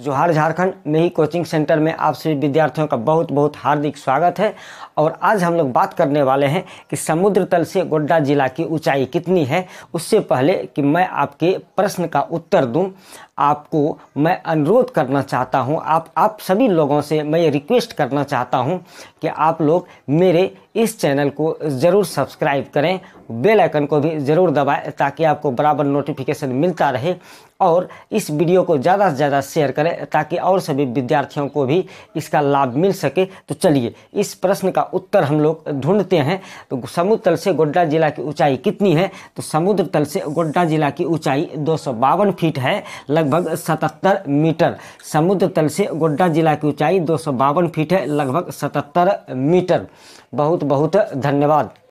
जोहार झारखंड में ही coaching centre में आप सभी विद्यार्थियों का बहुत बहुत हार्दिक स्वागत है और आज हम लोग बात करने वाले हैं कि समुद्र तल से गोड्डा जिला की ऊंचाई कितनी है उससे पहले कि मैं आपके प्रश्न का उत्तर दूं आपको मैं अनुरोध करना चाहता हूं आप आप सभी लोगों से मैं रिक्वेस्ट करना चाहता हूं कि आप लोग मेरे इस चैनल को ज़रूर सब्सक्राइब करें बेल आइकन को भी ज़रूर दबाएं ताकि आपको बराबर नोटिफिकेशन मिलता रहे और इस वीडियो को ज़्यादा से ज़्यादा शेयर करें ताकि और सभी विद्यार्थियों को भी इसका लाभ मिल सके तो चलिए इस प्रश्न का उत्तर हम लोग ढूंढते हैं तो समुद्र तल से गोड्डा जिला की ऊंचाई कितनी है तो समुद्र तल से गोड्डा जिला की ऊंचाई दो फीट है लगभग सतहत्तर मीटर समुद्र तल से गोड्डा जिला की ऊंचाई दो फीट है लगभग सतहत्तर मीटर बहुत बहुत धन्यवाद